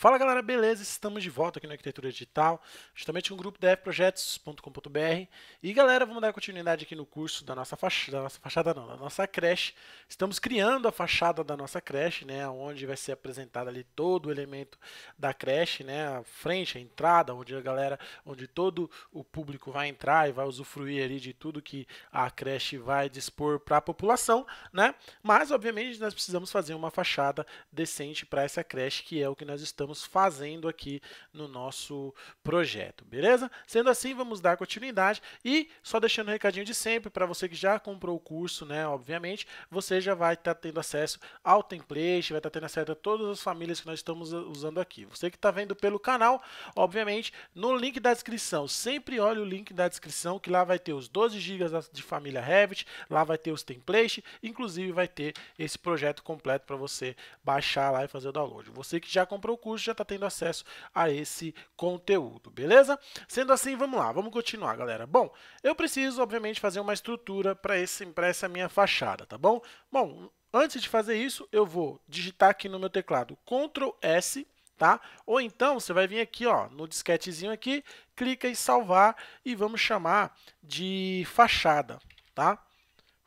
Fala galera, beleza? Estamos de volta aqui no Arquitetura Digital, justamente com o grupo dfprojetos.com.br. E galera, vamos dar continuidade aqui no curso da nossa, da nossa fachada, não, da nossa creche. Estamos criando a fachada da nossa creche, né, onde vai ser apresentado ali todo o elemento da creche, né, a frente, a entrada, onde a galera, onde todo o público vai entrar e vai usufruir ali de tudo que a creche vai dispor para a população, né? Mas obviamente nós precisamos fazer uma fachada decente para essa creche, que é o que nós estamos estamos fazendo aqui no nosso projeto, beleza? Sendo assim, vamos dar continuidade e só deixando o um recadinho de sempre para você que já comprou o curso, né? Obviamente, você já vai estar tá tendo acesso ao template, vai estar tá tendo acesso a todas as famílias que nós estamos usando aqui. Você que está vendo pelo canal, obviamente, no link da descrição, sempre olhe o link da descrição que lá vai ter os 12 GB de família Revit, lá vai ter os templates, inclusive vai ter esse projeto completo para você baixar lá e fazer o download. Você que já comprou o curso curso já está tendo acesso a esse conteúdo, beleza? Sendo assim, vamos lá, vamos continuar, galera. Bom, eu preciso, obviamente, fazer uma estrutura para essa minha fachada, tá bom? Bom, antes de fazer isso, eu vou digitar aqui no meu teclado Ctrl S, tá? Ou então, você vai vir aqui, ó, no disquetezinho aqui, clica em salvar e vamos chamar de fachada, tá?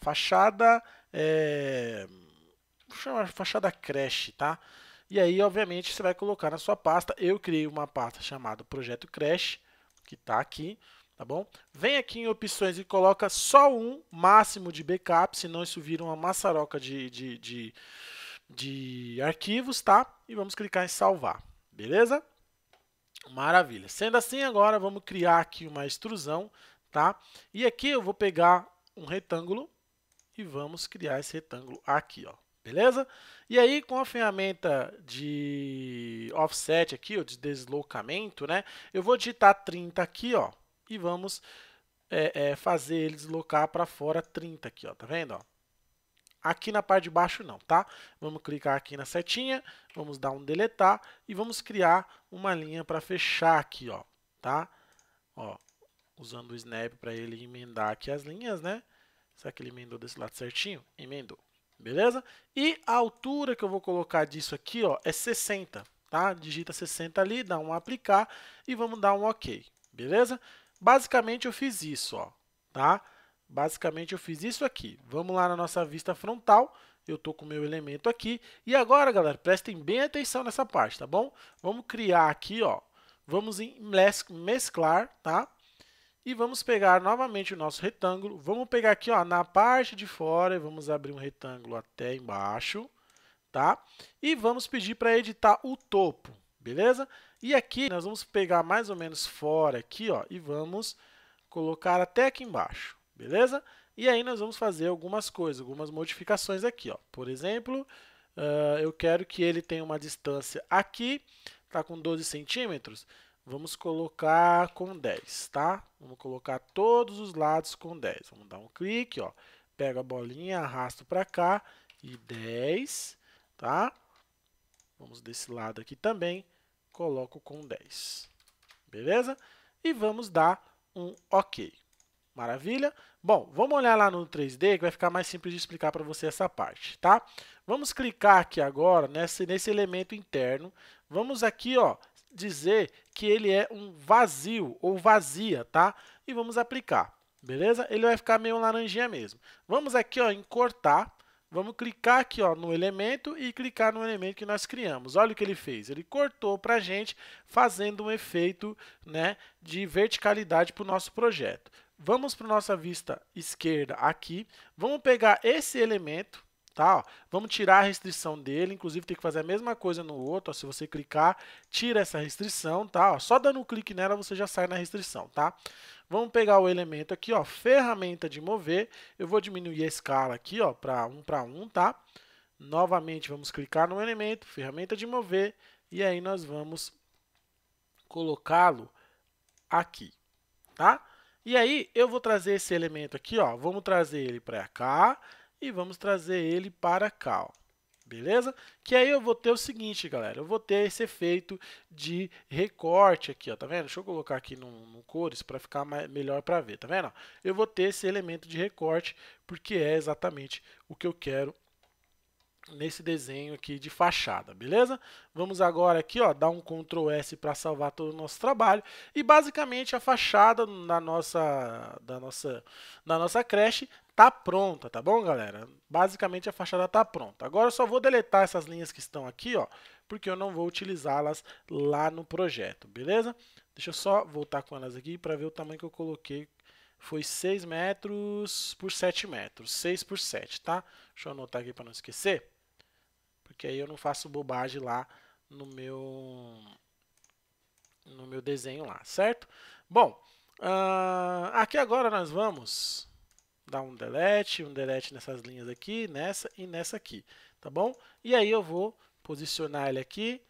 Fachada, é... vou chamar de fachada creche, tá? E aí, obviamente, você vai colocar na sua pasta. Eu criei uma pasta chamada Projeto Crash, que está aqui, tá bom? Vem aqui em opções e coloca só um máximo de backup, senão isso vira uma maçaroca de, de, de, de arquivos, tá? E vamos clicar em salvar, beleza? Maravilha. Sendo assim, agora vamos criar aqui uma extrusão, tá? E aqui eu vou pegar um retângulo e vamos criar esse retângulo aqui, ó. Beleza? E aí, com a ferramenta de offset aqui, ou de deslocamento, né? Eu vou digitar 30 aqui, ó, e vamos é, é, fazer ele deslocar para fora 30 aqui, ó, tá vendo? Ó? Aqui na parte de baixo não, tá? Vamos clicar aqui na setinha, vamos dar um deletar e vamos criar uma linha para fechar aqui, ó, tá? Ó, usando o snap para ele emendar aqui as linhas, né? Será que ele emendou desse lado certinho? Emendou. Beleza? E a altura que eu vou colocar disso aqui ó, é 60. Tá? Digita 60 ali, dá um aplicar e vamos dar um OK. Beleza? Basicamente eu fiz isso. Ó, tá? Basicamente eu fiz isso aqui. Vamos lá na nossa vista frontal. Eu estou com o meu elemento aqui. E agora, galera, prestem bem atenção nessa parte, tá bom? Vamos criar aqui, ó. Vamos em mesclar, tá? E vamos pegar novamente o nosso retângulo. Vamos pegar aqui ó, na parte de fora e vamos abrir um retângulo até embaixo. Tá? E vamos pedir para editar o topo, beleza? E aqui nós vamos pegar mais ou menos fora aqui ó, e vamos colocar até aqui embaixo, beleza? E aí nós vamos fazer algumas coisas, algumas modificações aqui. Ó. Por exemplo, uh, eu quero que ele tenha uma distância aqui, está com 12 centímetros. Vamos colocar com 10, tá? Vamos colocar todos os lados com 10. Vamos dar um clique, ó. Pego a bolinha, arrasto para cá e 10, tá? Vamos desse lado aqui também, coloco com 10. Beleza? E vamos dar um OK. Maravilha? Bom, vamos olhar lá no 3D que vai ficar mais simples de explicar para você essa parte, tá? Vamos clicar aqui agora nesse, nesse elemento interno. Vamos aqui, ó, dizer que ele é um vazio ou vazia, tá? E vamos aplicar, beleza? Ele vai ficar meio laranjinha mesmo. Vamos aqui ó, em cortar, vamos clicar aqui ó, no elemento e clicar no elemento que nós criamos. Olha o que ele fez, ele cortou para a gente fazendo um efeito né, de verticalidade para o nosso projeto. Vamos para a nossa vista esquerda aqui, vamos pegar esse elemento, Vamos tirar a restrição dele, inclusive tem que fazer a mesma coisa no outro, ó. se você clicar, tira essa restrição, tá? Ó. Só dando um clique nela você já sai na restrição, tá? Vamos pegar o elemento aqui, ó, ferramenta de mover, eu vou diminuir a escala aqui, ó, para 1 para 1, tá? Novamente vamos clicar no elemento, ferramenta de mover, e aí nós vamos colocá-lo aqui, tá? E aí eu vou trazer esse elemento aqui, ó, vamos trazer ele para cá, e vamos trazer ele para cá, ó. Beleza? Que aí eu vou ter o seguinte, galera. Eu vou ter esse efeito de recorte aqui, ó. Tá vendo? Deixa eu colocar aqui no, no cores para ficar mais, melhor para ver. Tá vendo? Eu vou ter esse elemento de recorte porque é exatamente o que eu quero nesse desenho aqui de fachada, beleza? Vamos agora aqui, ó, dar um Ctrl S para salvar todo o nosso trabalho. E basicamente a fachada da nossa, da nossa, da nossa creche tá pronta, tá bom, galera? Basicamente a fachada tá pronta. Agora eu só vou deletar essas linhas que estão aqui, ó, porque eu não vou utilizá-las lá no projeto, beleza? Deixa eu só voltar com elas aqui para ver o tamanho que eu coloquei foi 6 metros por 7 metros, 6 por 7, tá? Deixa eu anotar aqui para não esquecer. Porque aí eu não faço bobagem lá no meu, no meu desenho lá, certo? Bom, uh, aqui agora nós vamos dar um delete, um delete nessas linhas aqui, nessa e nessa aqui, tá bom? E aí eu vou posicionar ele aqui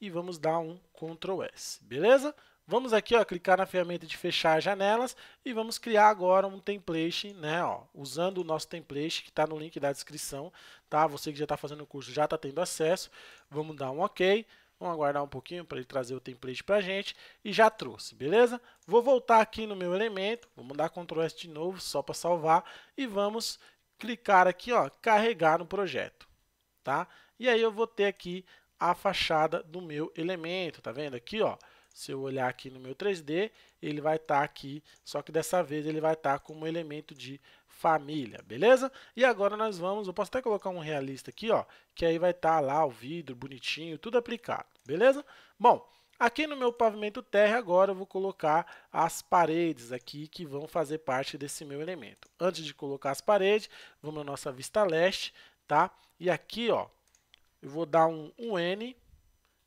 e vamos dar um Ctrl S, beleza? Vamos aqui, ó, clicar na ferramenta de fechar janelas e vamos criar agora um template, né, ó, usando o nosso template que está no link da descrição, tá? Você que já está fazendo o curso já está tendo acesso. Vamos dar um OK. Vamos aguardar um pouquinho para ele trazer o template para a gente. E já trouxe, beleza? Vou voltar aqui no meu elemento. Vou mudar Ctrl S de novo, só para salvar. E vamos clicar aqui, ó, carregar no projeto. Tá? E aí eu vou ter aqui a fachada do meu elemento. Tá vendo aqui, ó? se eu olhar aqui no meu 3D, ele vai estar tá aqui, só que dessa vez ele vai estar tá como elemento de família, beleza? E agora nós vamos, eu posso até colocar um realista aqui, ó, que aí vai estar tá lá o vidro bonitinho, tudo aplicado, beleza? Bom, aqui no meu pavimento terra agora eu vou colocar as paredes aqui que vão fazer parte desse meu elemento. Antes de colocar as paredes, vamos na nossa vista leste, tá? E aqui, ó, eu vou dar um, um N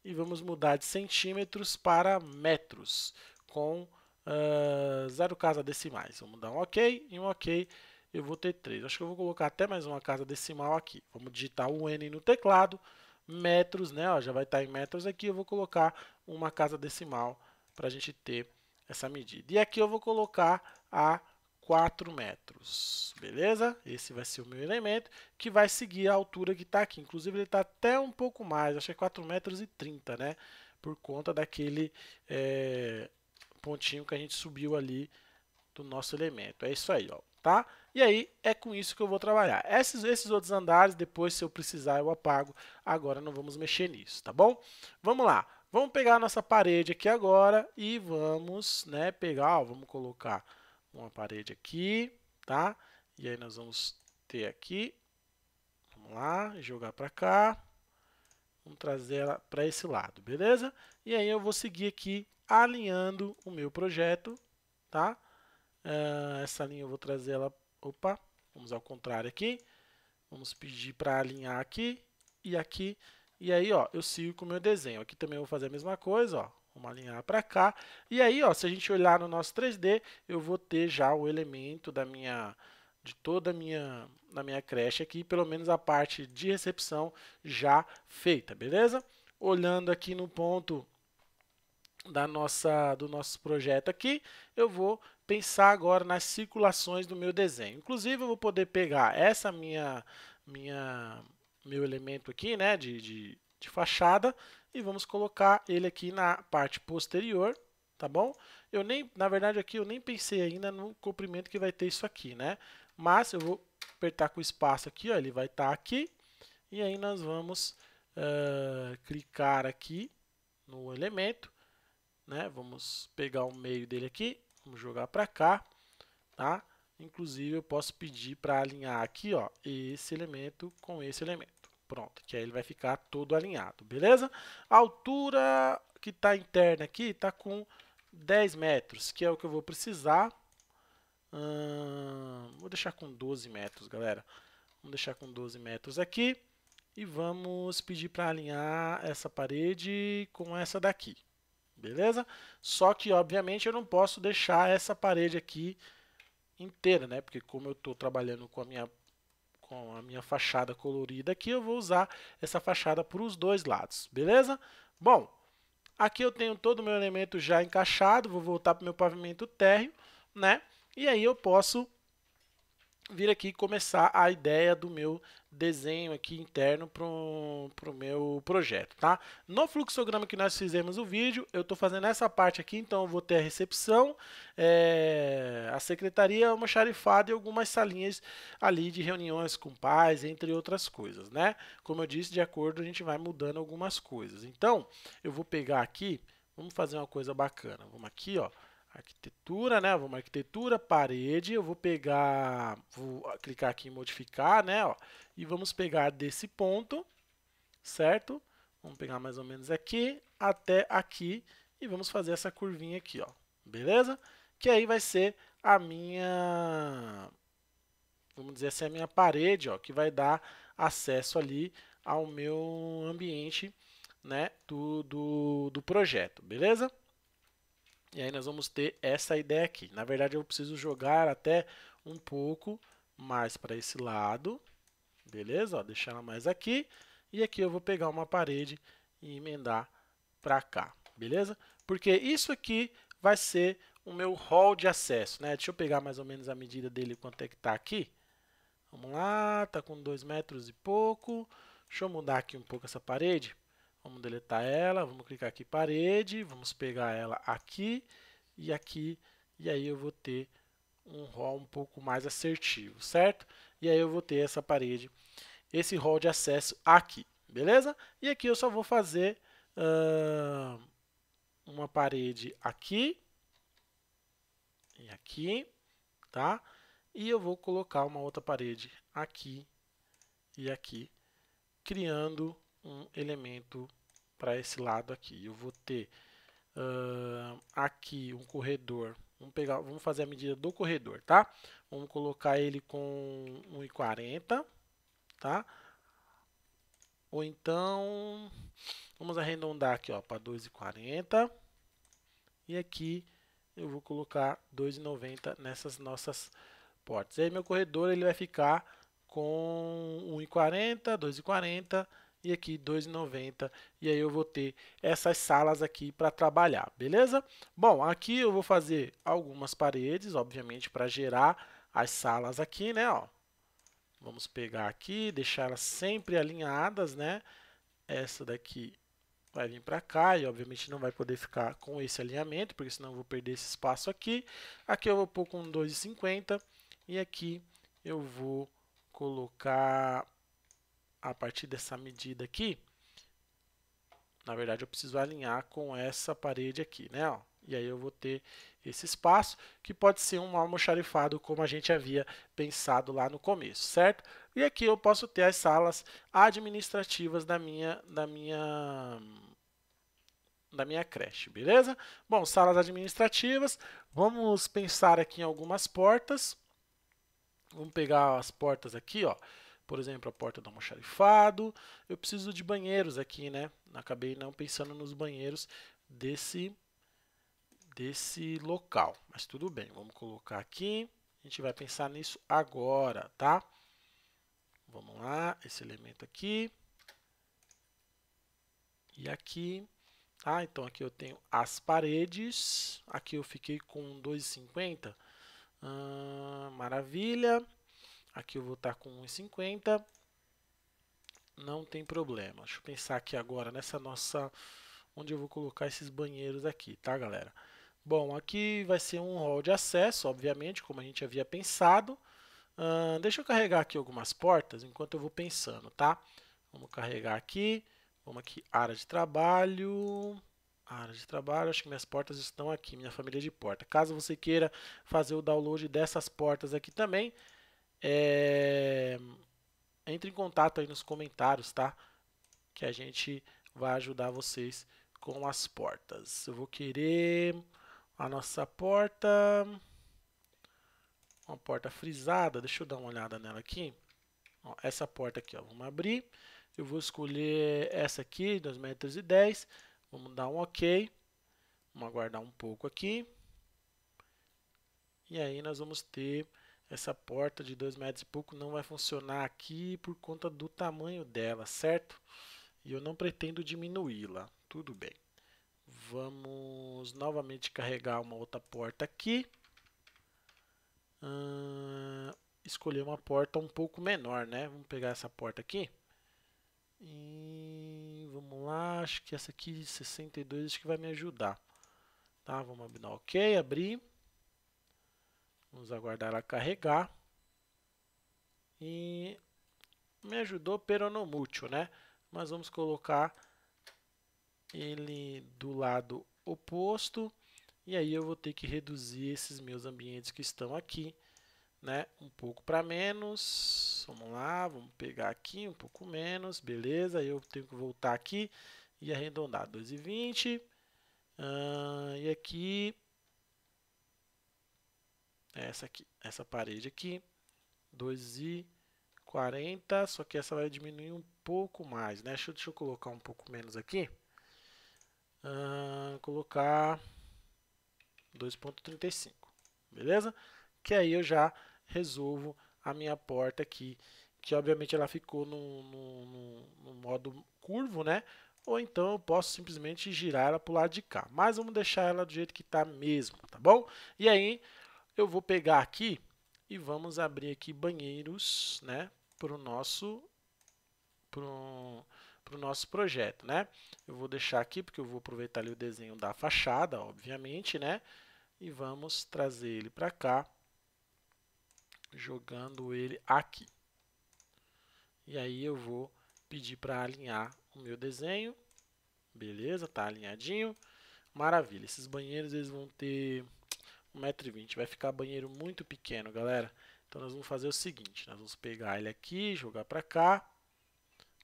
e vamos mudar de centímetros para metros com uh, zero casa decimais. Vamos dar um OK e um OK. Eu vou ter 3. Acho que eu vou colocar até mais uma casa decimal aqui. Vamos digitar o N no teclado, metros, né? Ó, já vai estar tá em metros aqui. Eu vou colocar uma casa decimal para a gente ter essa medida. E aqui eu vou colocar a 4 metros, beleza? Esse vai ser o meu elemento, que vai seguir a altura que está aqui. Inclusive, ele está até um pouco mais, acho que é 4 metros e 30, né? Por conta daquele é, pontinho que a gente subiu ali do nosso elemento. É isso aí, ó, tá? E aí, é com isso que eu vou trabalhar. Esses, esses outros andares, depois, se eu precisar, eu apago. Agora, não vamos mexer nisso, tá bom? Vamos lá. Vamos pegar a nossa parede aqui agora e vamos, né, pegar, ó, vamos colocar uma parede aqui, tá? E aí nós vamos ter aqui, vamos lá, jogar para cá, vamos trazer ela para esse lado, beleza? E aí eu vou seguir aqui alinhando o meu projeto, tá? Uh, essa linha eu vou trazer ela, opa, vamos ao contrário aqui, vamos pedir para alinhar aqui e aqui, e aí ó, eu sigo com o meu desenho, aqui também eu vou fazer a mesma coisa, ó, Vamos alinhar para cá. E aí, ó, se a gente olhar no nosso 3D, eu vou ter já o elemento da minha de toda a minha, da minha creche aqui, pelo menos a parte de recepção já feita, beleza? Olhando aqui no ponto da nossa, do nosso projeto aqui, eu vou pensar agora nas circulações do meu desenho. Inclusive, eu vou poder pegar essa minha, minha meu elemento aqui, né, de, de, de fachada, e vamos colocar ele aqui na parte posterior, tá bom? Eu nem, na verdade aqui eu nem pensei ainda no comprimento que vai ter isso aqui, né? Mas eu vou apertar com o espaço aqui, ó, ele vai estar tá aqui, e aí nós vamos uh, clicar aqui no elemento, né? Vamos pegar o meio dele aqui, vamos jogar para cá, tá? Inclusive eu posso pedir para alinhar aqui, ó, esse elemento com esse elemento. Pronto, que aí ele vai ficar todo alinhado, beleza? A altura que está interna aqui está com 10 metros, que é o que eu vou precisar. Hum, vou deixar com 12 metros, galera. Vamos deixar com 12 metros aqui. E vamos pedir para alinhar essa parede com essa daqui. Beleza? Só que, obviamente, eu não posso deixar essa parede aqui inteira, né? Porque como eu estou trabalhando com a minha com a minha fachada colorida aqui, eu vou usar essa fachada para os dois lados, beleza? Bom, aqui eu tenho todo o meu elemento já encaixado, vou voltar para o meu pavimento térreo, né? E aí eu posso vir aqui começar a ideia do meu desenho aqui interno para o pro meu projeto, tá? No fluxograma que nós fizemos o vídeo, eu estou fazendo essa parte aqui, então eu vou ter a recepção, é, a secretaria, uma xarifada e algumas salinhas ali de reuniões com pais, entre outras coisas, né? Como eu disse, de acordo a gente vai mudando algumas coisas. Então, eu vou pegar aqui, vamos fazer uma coisa bacana, vamos aqui, ó, arquitetura, né? Vamos arquitetura, parede, eu vou pegar, vou clicar aqui em modificar, né, ó, e vamos pegar desse ponto, certo? Vamos pegar mais ou menos aqui até aqui e vamos fazer essa curvinha aqui, ó. Beleza? Que aí vai ser a minha vamos dizer assim, a minha parede, ó, que vai dar acesso ali ao meu ambiente, né, do, do, do projeto, beleza? E aí nós vamos ter essa ideia aqui. Na verdade, eu preciso jogar até um pouco mais para esse lado. Beleza? Ó, deixar ela mais aqui. E aqui eu vou pegar uma parede e emendar para cá. Beleza? Porque isso aqui vai ser o meu hall de acesso. Né? Deixa eu pegar mais ou menos a medida dele, quanto é que está aqui. Vamos lá, está com 2 metros e pouco. Deixa eu mudar aqui um pouco essa parede Vamos deletar ela, vamos clicar aqui parede, vamos pegar ela aqui e aqui, e aí eu vou ter um rol um pouco mais assertivo, certo? E aí eu vou ter essa parede, esse rol de acesso aqui, beleza? E aqui eu só vou fazer uh, uma parede aqui e aqui, tá? E eu vou colocar uma outra parede aqui e aqui, criando um elemento para esse lado aqui. Eu vou ter uh, aqui um corredor. Vamos, pegar, vamos fazer a medida do corredor, tá? Vamos colocar ele com 1,40, tá? Ou então, vamos arredondar aqui ó para 2,40. E aqui eu vou colocar 2,90 nessas nossas portas. E aí meu corredor ele vai ficar com 1,40, 2,40 e aqui 2,90 e aí eu vou ter essas salas aqui para trabalhar, beleza? Bom, aqui eu vou fazer algumas paredes, obviamente, para gerar as salas aqui, né, ó. Vamos pegar aqui, deixar elas sempre alinhadas, né? Essa daqui vai vir para cá e obviamente não vai poder ficar com esse alinhamento, porque senão eu vou perder esse espaço aqui. Aqui eu vou pôr com 2,50 e aqui eu vou colocar a partir dessa medida aqui, na verdade eu preciso alinhar com essa parede aqui, né? Ó, e aí eu vou ter esse espaço, que pode ser um almoxarifado, como a gente havia pensado lá no começo, certo? E aqui eu posso ter as salas administrativas da minha, da minha, da minha creche, beleza? Bom, salas administrativas, vamos pensar aqui em algumas portas. Vamos pegar as portas aqui, ó. Por exemplo, a porta do almoxarifado. Eu preciso de banheiros aqui, né? Acabei não pensando nos banheiros desse, desse local. Mas tudo bem, vamos colocar aqui. A gente vai pensar nisso agora, tá? Vamos lá, esse elemento aqui. E aqui, tá? Então aqui eu tenho as paredes. Aqui eu fiquei com 2,50. Ah, maravilha. Aqui eu vou estar tá com 1,50. Não tem problema. Deixa eu pensar aqui agora nessa nossa... Onde eu vou colocar esses banheiros aqui, tá, galera? Bom, aqui vai ser um hall de acesso, obviamente, como a gente havia pensado. Uh, deixa eu carregar aqui algumas portas enquanto eu vou pensando, tá? Vamos carregar aqui. Vamos aqui, área de trabalho área de trabalho, acho que minhas portas estão aqui, minha família de porta. Caso você queira fazer o download dessas portas aqui também, é... Entre em contato aí nos comentários, tá? Que a gente vai ajudar vocês com as portas. Eu vou querer a nossa porta... Uma porta frisada, deixa eu dar uma olhada nela aqui. Ó, essa porta aqui, ó, vamos abrir. Eu vou escolher essa aqui, 2,10 metros e Vamos dar um OK. Vamos aguardar um pouco aqui. E aí nós vamos ter essa porta de 2 metros e pouco não vai funcionar aqui por conta do tamanho dela, certo? E eu não pretendo diminuí-la, tudo bem. Vamos novamente carregar uma outra porta aqui. escolher uma porta um pouco menor, né? Vamos pegar essa porta aqui. E vamos lá, acho que essa aqui de 62 acho que vai me ajudar. Tá, vamos abrir, ok, abrir. Vamos aguardar ela carregar. E me ajudou peronomútil, né? Mas vamos colocar ele do lado oposto. E aí eu vou ter que reduzir esses meus ambientes que estão aqui, né? Um pouco para menos. Vamos lá, vamos pegar aqui um pouco menos, beleza? Eu tenho que voltar aqui e arredondar 2,20. Uh, e aqui essa aqui, essa parede aqui, 2,40, e só que essa vai diminuir um pouco mais, né? Deixa, deixa eu colocar um pouco menos aqui. Uh, colocar 2.35, beleza? Que aí eu já resolvo a minha porta aqui, que obviamente ela ficou no, no, no modo curvo, né? Ou então eu posso simplesmente girar ela para o lado de cá. Mas vamos deixar ela do jeito que está mesmo, tá bom? E aí eu vou pegar aqui e vamos abrir aqui banheiros, né, para o nosso pro, pro nosso projeto, né? Eu vou deixar aqui porque eu vou aproveitar ali o desenho da fachada, obviamente, né? E vamos trazer ele para cá, jogando ele aqui. E aí eu vou pedir para alinhar o meu desenho. Beleza, tá alinhadinho. Maravilha. Esses banheiros eles vão ter 1,20m. Vai ficar banheiro muito pequeno, galera. Então nós vamos fazer o seguinte, nós vamos pegar ele aqui, jogar para cá.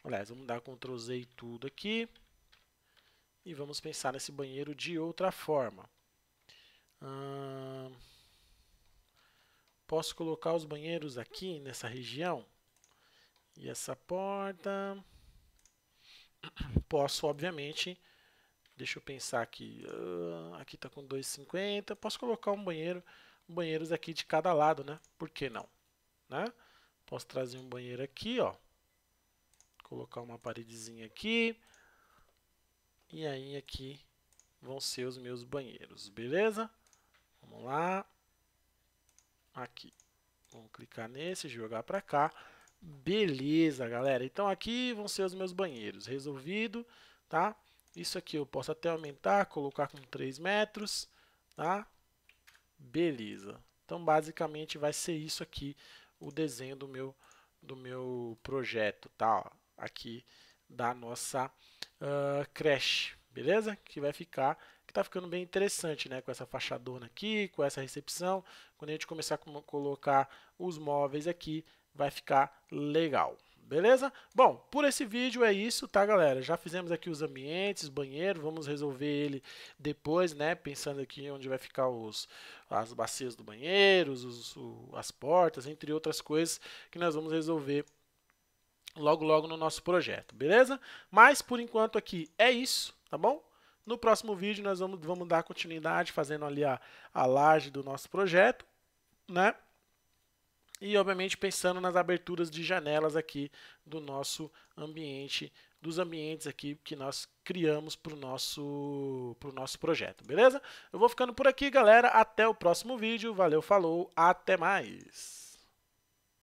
Aliás, vamos dar Ctrl Z e tudo aqui. E vamos pensar nesse banheiro de outra forma. Hum, posso colocar os banheiros aqui nessa região? E essa porta... Posso, obviamente, Deixa eu pensar aqui. Uh, aqui está com 2,50. Posso colocar um banheiro, banheiros aqui de cada lado, né? Por que não? Né? Posso trazer um banheiro aqui, ó. Colocar uma paredezinha aqui. E aí aqui vão ser os meus banheiros, beleza? Vamos lá. Aqui. Vamos clicar nesse, jogar para cá. Beleza, galera. Então aqui vão ser os meus banheiros. Resolvido, tá? Isso aqui eu posso até aumentar, colocar com 3 metros, tá? Beleza. Então, basicamente, vai ser isso aqui o desenho do meu, do meu projeto, tá? Ó, aqui da nossa uh, creche, beleza? Que vai ficar, que tá ficando bem interessante, né? Com essa fachadona aqui, com essa recepção. Quando a gente começar a colocar os móveis aqui, vai ficar legal. Beleza? Bom, por esse vídeo é isso, tá, galera? Já fizemos aqui os ambientes, banheiro, vamos resolver ele depois, né? Pensando aqui onde vai ficar os, as bacias do banheiro, os, as portas, entre outras coisas que nós vamos resolver logo, logo no nosso projeto, beleza? Mas, por enquanto aqui é isso, tá bom? No próximo vídeo nós vamos, vamos dar continuidade fazendo ali a, a laje do nosso projeto, né? e, obviamente, pensando nas aberturas de janelas aqui do nosso ambiente, dos ambientes aqui que nós criamos para o nosso, pro nosso projeto, beleza? Eu vou ficando por aqui, galera. Até o próximo vídeo. Valeu, falou, até mais!